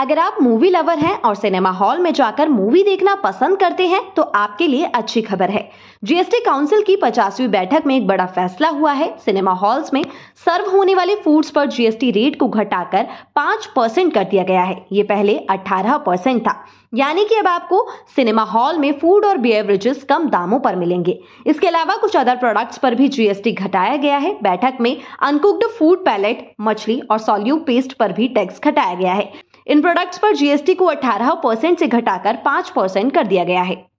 अगर आप movie lover हैं और सिनेमा हॉल में जाकर मूवी देखना पसंद करते हैं तो आपके लिए अच्छी खबर है जीएसटी काउंसिल की 50वीं बैठक में एक बड़ा फैसला हुआ है सिनेमा हॉल्स में सर्व होने वाले फूड्स पर जीएसटी रेट को घटाकर पांच परसेंट कर दिया गया है ये पहले अठारह परसेंट था यानी कि अब आपको सिनेमा हॉल में फूड और बेवरेजेस कम दामों पर मिलेंगे इसके अलावा कुछ अदर प्रोडक्ट्स पर भी जीएसटी घटाया गया है बैठक में अनकुक्ड फूड पैलेट मछली और सोल्यू पेस्ट पर भी टैक्स घटाया गया है इन प्रोडक्ट्स पर जीएसटी को 18 परसेंट से घटाकर 5 परसेंट कर दिया गया है